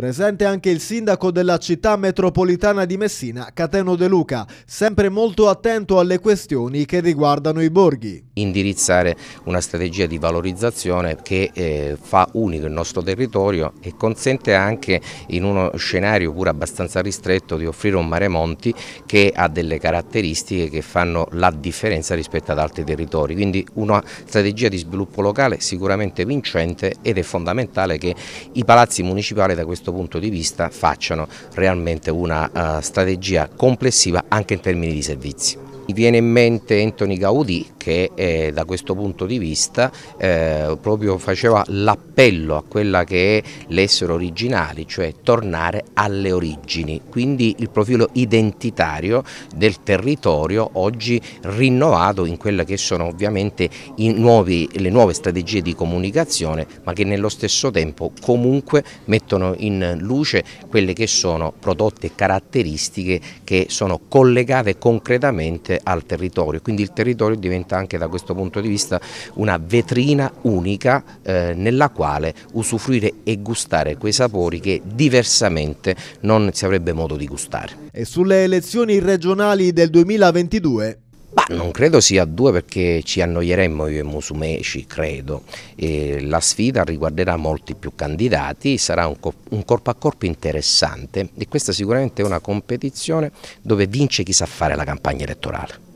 Presente anche il sindaco della città metropolitana di Messina, Cateno De Luca, sempre molto attento alle questioni che riguardano i borghi. Indirizzare una strategia di valorizzazione che eh, fa unico il nostro territorio e consente anche in uno scenario pur abbastanza ristretto di offrire un Maremonti che ha delle caratteristiche che fanno la differenza rispetto ad altri territori. Quindi una strategia di sviluppo locale sicuramente vincente ed è fondamentale che i palazzi municipali da questo questo punto di vista facciano realmente una eh, strategia complessiva anche in termini di servizi. Mi viene in mente Anthony Gaudì che eh, da questo punto di vista eh, proprio faceva l'appello a quella che è l'essere originali, cioè tornare alle origini, quindi il profilo identitario del territorio oggi rinnovato in quelle che sono ovviamente nuovi, le nuove strategie di comunicazione ma che nello stesso tempo comunque mettono in luce quelle che sono prodotte e caratteristiche che sono collegate concretamente al territorio, quindi il territorio diventa anche da questo punto di vista una vetrina unica eh, nella quale usufruire e gustare quei sapori che diversamente non si avrebbe modo di gustare. E sulle elezioni regionali del 2022 ma non credo sia due perché ci annoieremmo io e Musumeci, credo. E la sfida riguarderà molti più candidati, sarà un, co un, corpo a corpo interessante e questa sicuramente è una competizione dove vince chi sa fare la campagna elettorale.